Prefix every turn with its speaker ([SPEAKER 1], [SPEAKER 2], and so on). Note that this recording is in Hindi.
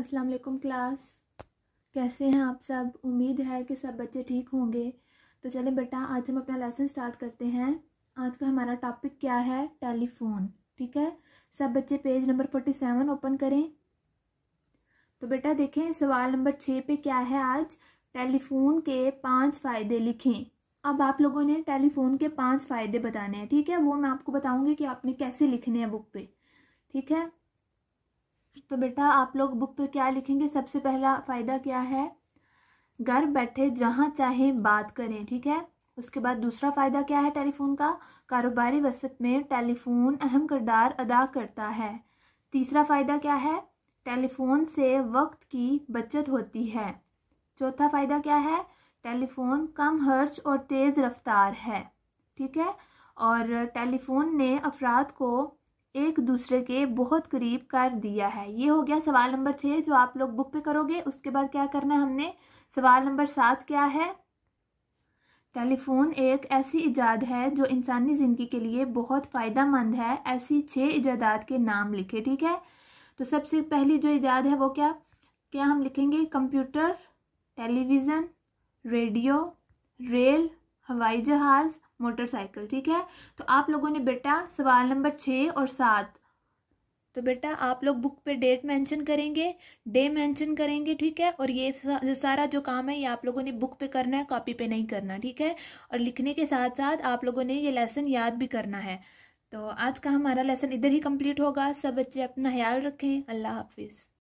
[SPEAKER 1] अस्सलाम वालेकुम क्लास कैसे हैं आप सब उम्मीद है कि सब बच्चे ठीक होंगे तो चलें बेटा आज हम अपना लेसन स्टार्ट करते हैं आज का हमारा टॉपिक क्या है टेलीफोन ठीक है सब बच्चे page number forty seven open करें तो बेटा देखें सवाल नंबर छः पे क्या है आज टेलीफोन के पाँच फ़ायदे लिखें अब आप लोगों ने टेलीफोन के पाँच फ़ायदे बताने हैं ठीक है वो मैं आपको बताऊँगी कि आपने कैसे लिखने हैं बुक पर ठीक है तो बेटा आप लोग बुक पे क्या लिखेंगे सबसे पहला फ़ायदा क्या है घर बैठे जहाँ चाहे बात करें ठीक है उसके बाद दूसरा फ़ायदा क्या है टेलीफोन का कारोबारी वसत में टेलीफोन अहम करदार अदा करता है तीसरा फ़ायदा क्या है टेलीफोन से वक्त की बचत होती है चौथा फ़ायदा क्या है टेलीफोन कम खर्च और तेज़ रफ्तार है ठीक है और टेलीफोन ने अफराद को एक दूसरे के बहुत करीब कर दिया है ये हो गया सवाल नंबर छः जो आप लोग बुक पे करोगे उसके बाद क्या करना है हमने सवाल नंबर सात क्या है टेलीफोन एक ऐसी इजाद है जो इंसानी ज़िंदगी के लिए बहुत फ़ायदा मंद है ऐसी छः इजादात के नाम लिखे ठीक है तो सबसे पहली जो इजाद है वो क्या क्या हम लिखेंगे कंप्यूटर टेलीविज़न रेडियो रेल हवाई जहाज़ मोटरसाइकिल ठीक है तो आप लोगों ने बेटा सवाल नंबर छः और सात तो बेटा आप लोग बुक पे डेट मेंशन करेंगे डे मेंशन करेंगे ठीक है और ये सारा जो काम है ये आप लोगों ने बुक पे करना है कॉपी पे नहीं करना ठीक है और लिखने के साथ साथ आप लोगों ने ये लेसन याद भी करना है तो आज का हमारा लेसन इधर ही कंप्लीट होगा सब बच्चे अपना ख्याल रखें अल्लाह हाफिज़